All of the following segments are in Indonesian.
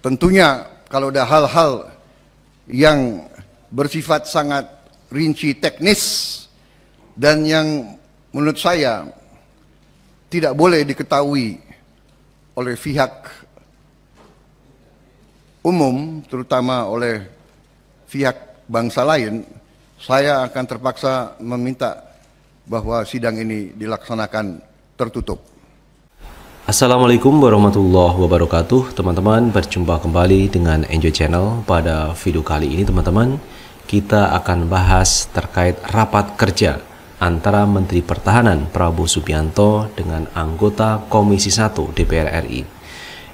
Tentunya kalau ada hal-hal yang bersifat sangat rinci teknis dan yang menurut saya tidak boleh diketahui oleh pihak umum terutama oleh pihak bangsa lain saya akan terpaksa meminta bahwa sidang ini dilaksanakan tertutup Assalamualaikum warahmatullahi wabarakatuh Teman-teman berjumpa kembali dengan Enjoy Channel Pada video kali ini teman-teman Kita akan bahas terkait rapat kerja Antara Menteri Pertahanan Prabowo Subianto Dengan anggota Komisi 1 DPR RI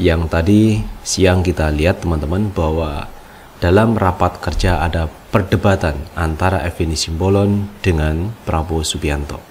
Yang tadi siang kita lihat teman-teman bahwa Dalam rapat kerja ada perdebatan antara Evini Simbolon dengan Prabowo Subianto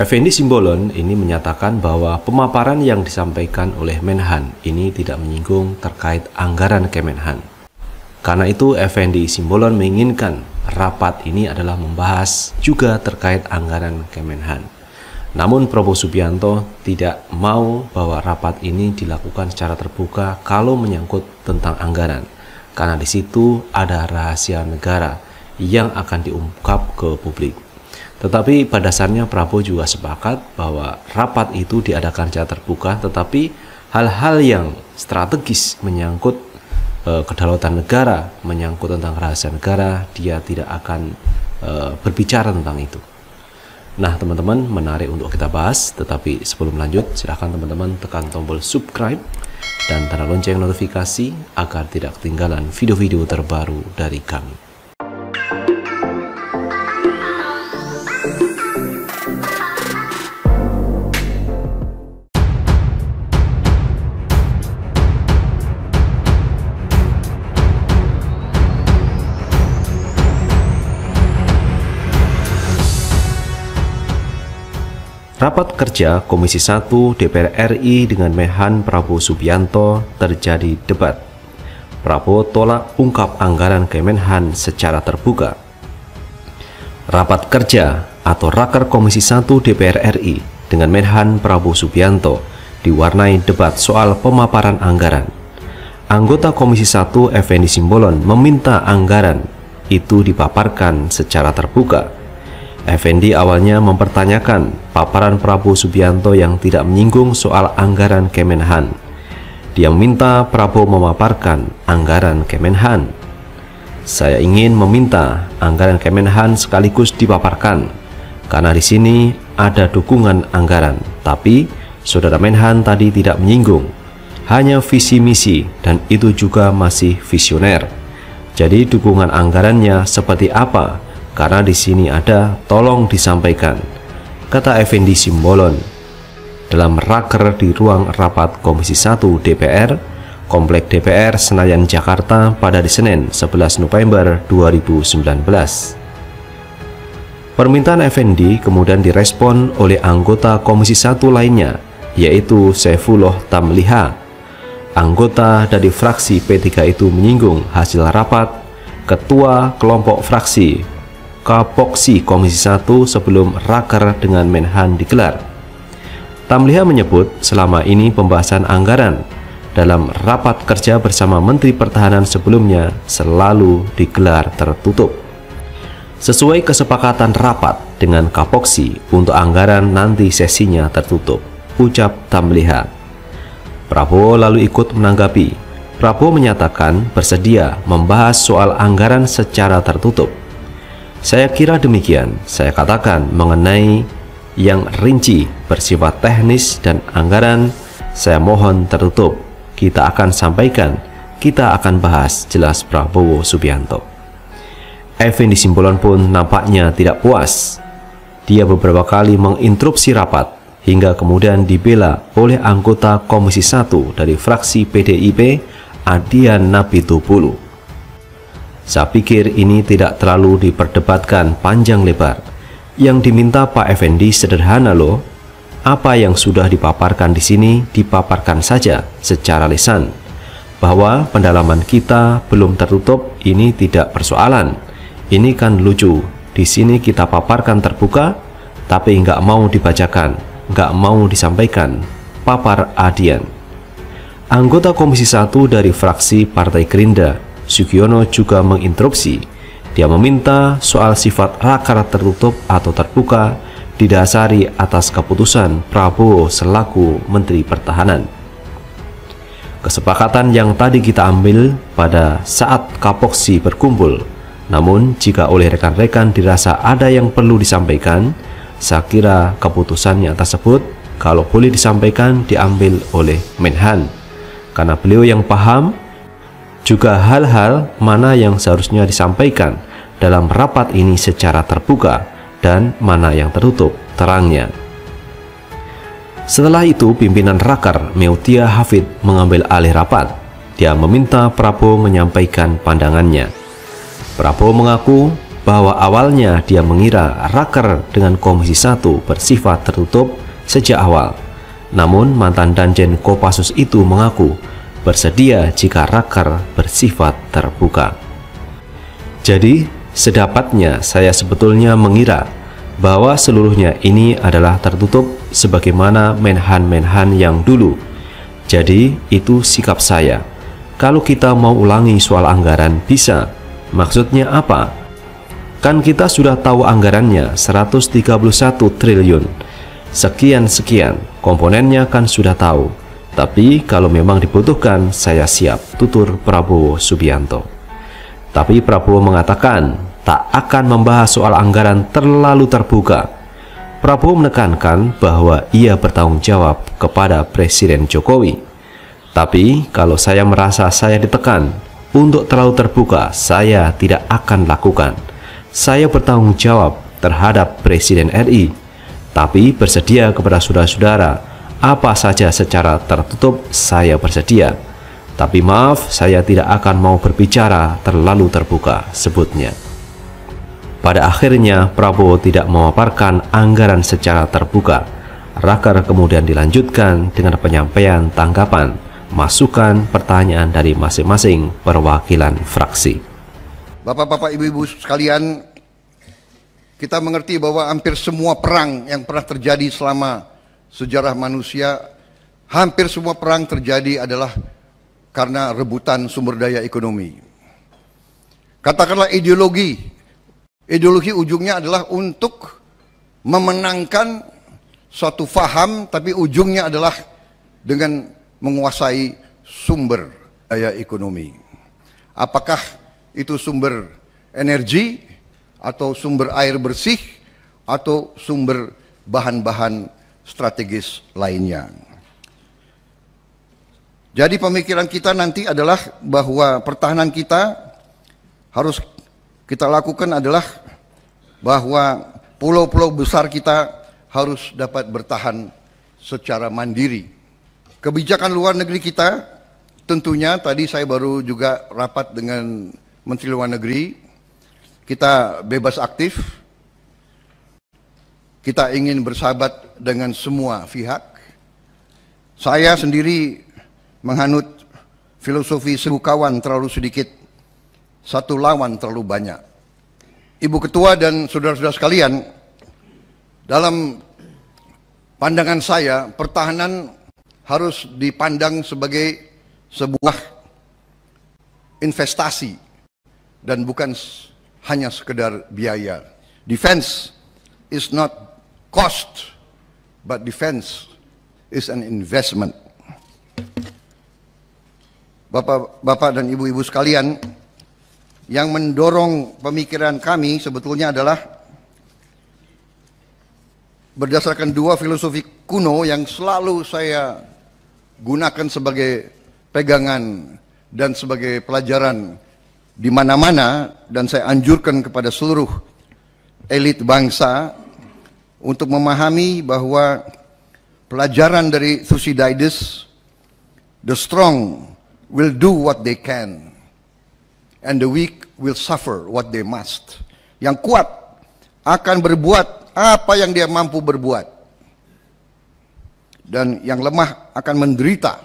Effendi Simbolon ini menyatakan bahwa pemaparan yang disampaikan oleh Menhan ini tidak menyinggung terkait anggaran Kemenhan. Karena itu Effendi Simbolon menginginkan rapat ini adalah membahas juga terkait anggaran Kemenhan. Namun Prabowo Subianto tidak mau bahwa rapat ini dilakukan secara terbuka kalau menyangkut tentang anggaran. Karena di situ ada rahasia negara yang akan diungkap ke publik. Tetapi pada dasarnya Prabowo juga sepakat bahwa rapat itu diadakan secara terbuka, tetapi hal-hal yang strategis menyangkut e, kedaulatan negara, menyangkut tentang rahasia negara, dia tidak akan e, berbicara tentang itu. Nah, teman-teman, menarik untuk kita bahas, tetapi sebelum lanjut, silahkan teman-teman tekan tombol subscribe dan tanda lonceng notifikasi agar tidak ketinggalan video-video terbaru dari kami. Rapat kerja Komisi 1 DPR RI dengan Mehan Prabowo Subianto terjadi debat. Prabowo tolak ungkap anggaran Kemenhan secara terbuka. Rapat kerja atau Raker Komisi 1 DPR RI dengan Menhan Prabowo Subianto diwarnai debat soal pemaparan anggaran. Anggota Komisi 1 Effendi Simbolon meminta anggaran itu dipaparkan secara terbuka Effendi awalnya mempertanyakan paparan Prabowo Subianto yang tidak menyinggung soal anggaran Kemenhan. Dia meminta Prabowo memaparkan anggaran Kemenhan. Saya ingin meminta anggaran Kemenhan sekaligus dipaparkan, karena di sini ada dukungan anggaran, tapi Saudara Menhan tadi tidak menyinggung. Hanya visi misi dan itu juga masih visioner. Jadi dukungan anggarannya seperti apa? Karena di sini ada tolong disampaikan, kata Effendi Simbolon. Dalam raker di ruang rapat Komisi 1 DPR, Komplek DPR Senayan Jakarta pada di Senin 11 November 2019. Permintaan Effendi kemudian direspon oleh anggota Komisi 1 lainnya, yaitu Saifullah Tamliha. Anggota dari fraksi P3 itu menyinggung hasil rapat Ketua Kelompok Fraksi Kapoksi Komisi 1 sebelum raker dengan Menhan digelar. Tamliha menyebut selama ini pembahasan anggaran dalam rapat kerja bersama Menteri Pertahanan sebelumnya selalu digelar tertutup. Sesuai kesepakatan rapat dengan Kapoksi untuk anggaran nanti sesinya tertutup, ucap Tamliha. Prabowo lalu ikut menanggapi. Prabowo menyatakan bersedia membahas soal anggaran secara tertutup saya kira demikian, saya katakan mengenai yang rinci bersifat teknis dan anggaran, saya mohon tertutup. Kita akan sampaikan, kita akan bahas jelas Prabowo Subianto. Evin Simbolon pun nampaknya tidak puas. Dia beberapa kali menginterupsi rapat hingga kemudian dibela oleh anggota Komisi 1 dari fraksi PDIP Adian Nabi Tupulu. Saya pikir ini tidak terlalu diperdebatkan panjang lebar. Yang diminta Pak Effendi sederhana loh. Apa yang sudah dipaparkan di sini dipaparkan saja secara lisan. Bahwa pendalaman kita belum tertutup ini tidak persoalan. Ini kan lucu. Di sini kita paparkan terbuka, tapi nggak mau dibacakan, nggak mau disampaikan. Papar Adian. Anggota Komisi 1 dari fraksi Partai Gerindra, Sugiono juga menginterupsi. Dia meminta soal sifat akar tertutup atau terbuka didasari atas keputusan Prabowo selaku Menteri Pertahanan. Kesepakatan yang tadi kita ambil pada saat Kapoksi berkumpul, namun jika oleh rekan-rekan dirasa ada yang perlu disampaikan, saya kira keputusannya tersebut kalau boleh disampaikan diambil oleh Menhan karena beliau yang paham juga hal-hal mana yang seharusnya disampaikan dalam rapat ini secara terbuka dan mana yang tertutup terangnya. Setelah itu, pimpinan Rakar Meutia Hafid mengambil alih rapat. Dia meminta Prabowo menyampaikan pandangannya. Prabowo mengaku bahwa awalnya dia mengira Rakar dengan Komisi 1 bersifat tertutup sejak awal. Namun mantan Danjen Kopassus itu mengaku bersedia jika raker bersifat terbuka. Jadi, sedapatnya saya sebetulnya mengira bahwa seluruhnya ini adalah tertutup sebagaimana menhan-menhan yang dulu. Jadi, itu sikap saya. Kalau kita mau ulangi soal anggaran, bisa. Maksudnya apa? Kan kita sudah tahu anggarannya 131 triliun. Sekian-sekian, komponennya kan sudah tahu tapi kalau memang dibutuhkan, saya siap, tutur Prabowo Subianto. Tapi Prabowo mengatakan tak akan membahas soal anggaran terlalu terbuka. Prabowo menekankan bahwa ia bertanggung jawab kepada Presiden Jokowi. Tapi kalau saya merasa saya ditekan untuk terlalu terbuka, saya tidak akan lakukan. Saya bertanggung jawab terhadap Presiden RI, tapi bersedia kepada saudara-saudara apa saja secara tertutup saya bersedia. Tapi maaf, saya tidak akan mau berbicara terlalu terbuka, sebutnya. Pada akhirnya, Prabowo tidak memaparkan anggaran secara terbuka. Raker kemudian dilanjutkan dengan penyampaian tanggapan, masukan pertanyaan dari masing-masing perwakilan fraksi. Bapak-bapak, ibu-ibu sekalian, kita mengerti bahwa hampir semua perang yang pernah terjadi selama sejarah manusia hampir semua perang terjadi adalah karena rebutan sumber daya ekonomi. Katakanlah ideologi. Ideologi ujungnya adalah untuk memenangkan suatu faham tapi ujungnya adalah dengan menguasai sumber daya ekonomi. Apakah itu sumber energi atau sumber air bersih atau sumber bahan-bahan strategis lainnya. Jadi pemikiran kita nanti adalah bahwa pertahanan kita harus kita lakukan adalah bahwa pulau-pulau besar kita harus dapat bertahan secara mandiri. Kebijakan luar negeri kita tentunya tadi saya baru juga rapat dengan Menteri Luar Negeri. Kita bebas aktif kita ingin bersahabat dengan semua pihak. Saya sendiri menghanut filosofi seribu kawan terlalu sedikit, satu lawan terlalu banyak. Ibu Ketua dan saudara-saudara sekalian, dalam pandangan saya, pertahanan harus dipandang sebagai sebuah investasi dan bukan hanya sekedar biaya. Defense is not cost, but defense is an investment. Bapak-bapak dan ibu-ibu sekalian, yang mendorong pemikiran kami sebetulnya adalah berdasarkan dua filosofi kuno yang selalu saya gunakan sebagai pegangan dan sebagai pelajaran di mana-mana dan saya anjurkan kepada seluruh elit bangsa untuk memahami bahwa pelajaran dari Thucydides, the strong will do what they can, and the weak will suffer what they must. Yang kuat akan berbuat apa yang dia mampu berbuat, dan yang lemah akan menderita.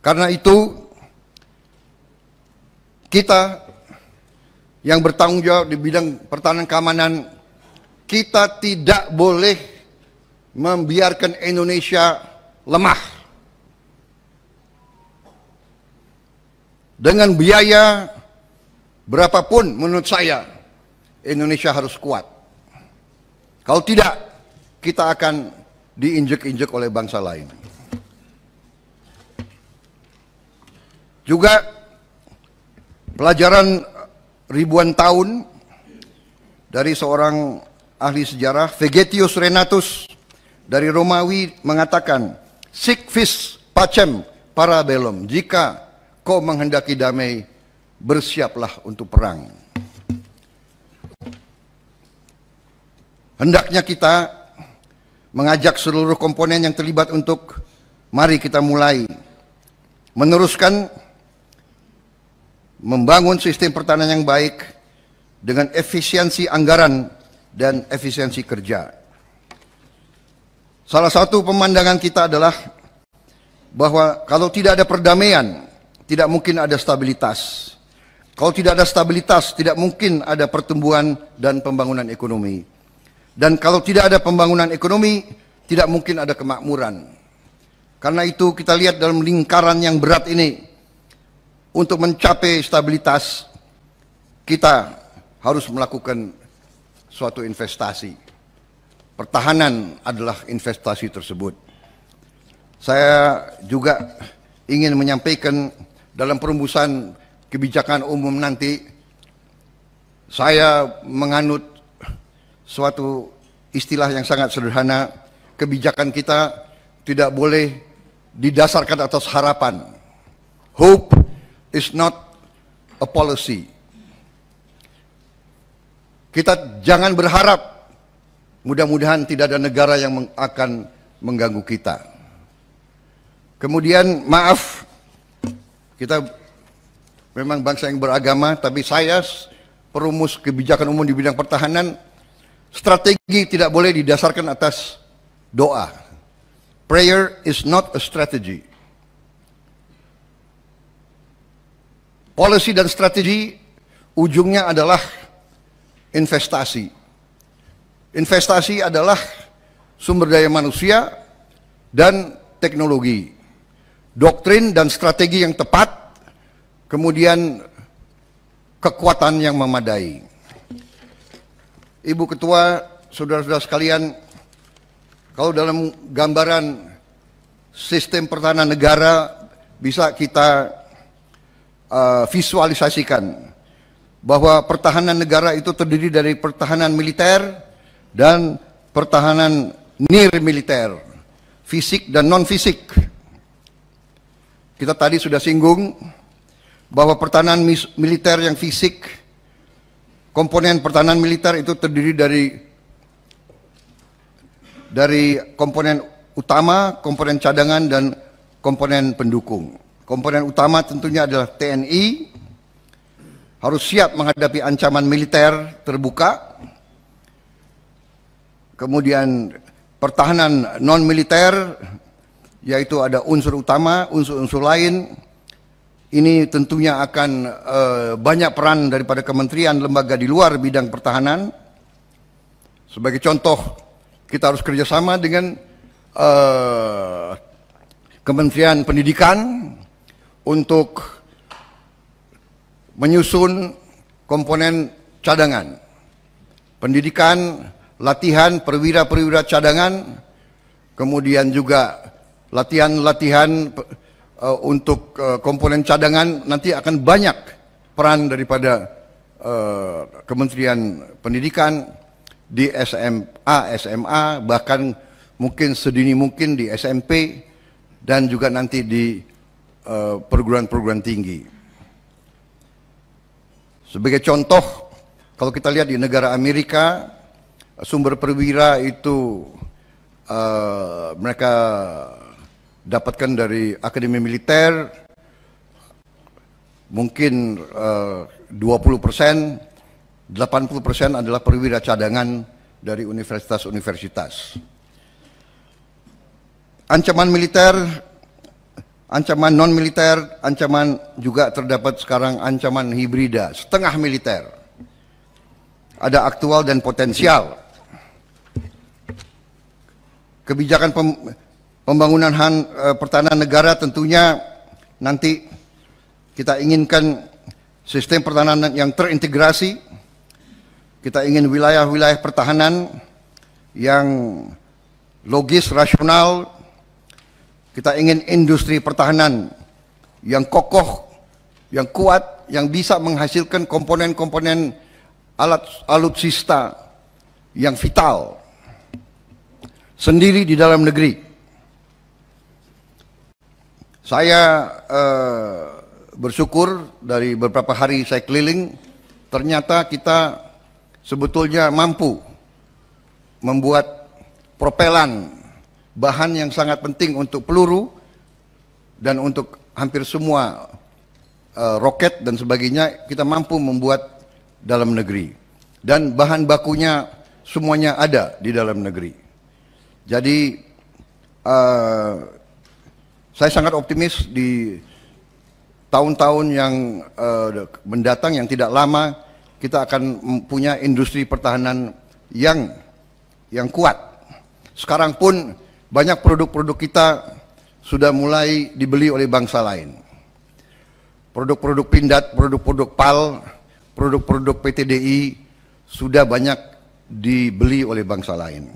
Karena itu, kita yang bertanggung jawab di bidang pertahanan keamanan kita tidak boleh membiarkan Indonesia lemah. Dengan biaya berapapun menurut saya, Indonesia harus kuat. Kalau tidak, kita akan diinjek-injek oleh bangsa lain. Juga pelajaran ribuan tahun dari seorang ahli sejarah Vegetius Renatus dari Romawi mengatakan, "Sic vis pacem parabellum." Jika kau menghendaki damai, bersiaplah untuk perang. Hendaknya kita mengajak seluruh komponen yang terlibat untuk mari kita mulai meneruskan membangun sistem pertahanan yang baik dengan efisiensi anggaran dan efisiensi kerja. Salah satu pemandangan kita adalah bahwa kalau tidak ada perdamaian, tidak mungkin ada stabilitas. Kalau tidak ada stabilitas, tidak mungkin ada pertumbuhan dan pembangunan ekonomi. Dan kalau tidak ada pembangunan ekonomi, tidak mungkin ada kemakmuran. Karena itu kita lihat dalam lingkaran yang berat ini, untuk mencapai stabilitas, kita harus melakukan suatu investasi. Pertahanan adalah investasi tersebut. Saya juga ingin menyampaikan dalam perumusan kebijakan umum nanti, saya menganut suatu istilah yang sangat sederhana, kebijakan kita tidak boleh didasarkan atas harapan. Hope is not a policy. Kita jangan berharap mudah-mudahan tidak ada negara yang akan mengganggu kita. Kemudian maaf, kita memang bangsa yang beragama, tapi saya perumus kebijakan umum di bidang pertahanan, strategi tidak boleh didasarkan atas doa. Prayer is not a strategy. Policy dan strategi ujungnya adalah investasi. Investasi adalah sumber daya manusia dan teknologi. Doktrin dan strategi yang tepat, kemudian kekuatan yang memadai. Ibu Ketua, saudara-saudara sekalian, kalau dalam gambaran sistem pertahanan negara bisa kita uh, visualisasikan bahwa pertahanan negara itu terdiri dari pertahanan militer dan pertahanan nir militer, fisik dan non fisik. Kita tadi sudah singgung bahwa pertahanan militer yang fisik, komponen pertahanan militer itu terdiri dari dari komponen utama, komponen cadangan dan komponen pendukung. Komponen utama tentunya adalah TNI, harus siap menghadapi ancaman militer terbuka, kemudian pertahanan non militer yaitu ada unsur utama, unsur-unsur lain. Ini tentunya akan e, banyak peran daripada kementerian lembaga di luar bidang pertahanan. Sebagai contoh, kita harus kerjasama dengan e, Kementerian Pendidikan untuk menyusun komponen cadangan. Pendidikan, latihan perwira-perwira cadangan, kemudian juga latihan-latihan eh, untuk eh, komponen cadangan nanti akan banyak peran daripada eh, Kementerian Pendidikan di SMA, SMA bahkan mungkin sedini mungkin di SMP dan juga nanti di perguruan -perguruan tinggi. Sebagai contoh, kalau kita lihat di negara Amerika, sumber perwira itu uh, mereka dapatkan dari akademi militer, mungkin eh, uh, 20 persen, 80 persen adalah perwira cadangan dari universitas-universitas. Ancaman militer ancaman non militer, ancaman juga terdapat sekarang ancaman hibrida, setengah militer. Ada aktual dan potensial. Kebijakan pem, pembangunan han, e, pertahanan negara tentunya nanti kita inginkan sistem pertahanan yang terintegrasi. Kita ingin wilayah-wilayah pertahanan yang logis, rasional, kita ingin industri pertahanan yang kokoh, yang kuat, yang bisa menghasilkan komponen-komponen alat alutsista yang vital sendiri di dalam negeri. Saya eh, bersyukur dari beberapa hari saya keliling, ternyata kita sebetulnya mampu membuat propelan bahan yang sangat penting untuk peluru dan untuk hampir semua uh, roket dan sebagainya kita mampu membuat dalam negeri dan bahan bakunya semuanya ada di dalam negeri. Jadi uh, saya sangat optimis di tahun-tahun yang uh, mendatang yang tidak lama kita akan mempunyai industri pertahanan yang yang kuat. Sekarang pun banyak produk-produk kita sudah mulai dibeli oleh bangsa lain. Produk-produk Pindad, produk-produk PAL, produk-produk PTDI sudah banyak dibeli oleh bangsa lain.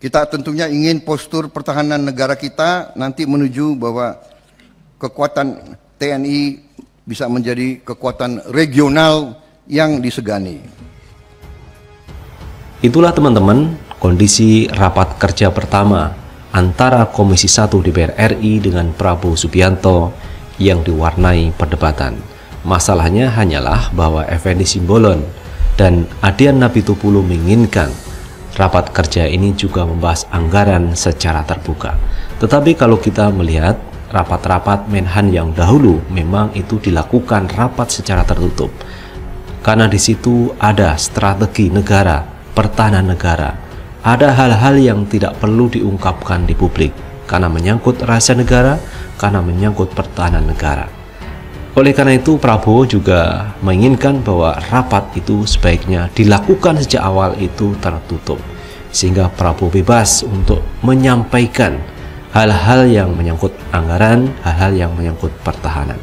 Kita tentunya ingin postur pertahanan negara kita nanti menuju bahwa kekuatan TNI bisa menjadi kekuatan regional yang disegani. Itulah teman-teman kondisi rapat kerja pertama antara Komisi 1 DPR RI dengan Prabowo Subianto yang diwarnai perdebatan. Masalahnya hanyalah bahwa Effendi Simbolon dan Adian Tupulu menginginkan rapat kerja ini juga membahas anggaran secara terbuka. Tetapi kalau kita melihat rapat-rapat Menhan yang dahulu memang itu dilakukan rapat secara tertutup. Karena di situ ada strategi negara, pertahanan negara, ada hal-hal yang tidak perlu diungkapkan di publik karena menyangkut rahasia negara, karena menyangkut pertahanan negara. Oleh karena itu, Prabowo juga menginginkan bahwa rapat itu sebaiknya dilakukan sejak awal itu tertutup, sehingga Prabowo bebas untuk menyampaikan hal-hal yang menyangkut anggaran, hal-hal yang menyangkut pertahanan.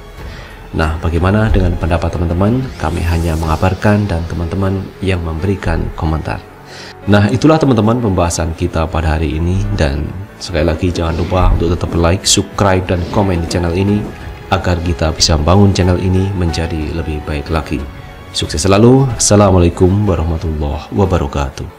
Nah, bagaimana dengan pendapat teman-teman? Kami hanya mengabarkan dan teman-teman yang memberikan komentar. Nah, itulah teman-teman pembahasan kita pada hari ini dan sekali lagi jangan lupa untuk tetap like, subscribe dan komen di channel ini agar kita bisa membangun channel ini menjadi lebih baik lagi. Sukses selalu. Assalamualaikum warahmatullahi wabarakatuh.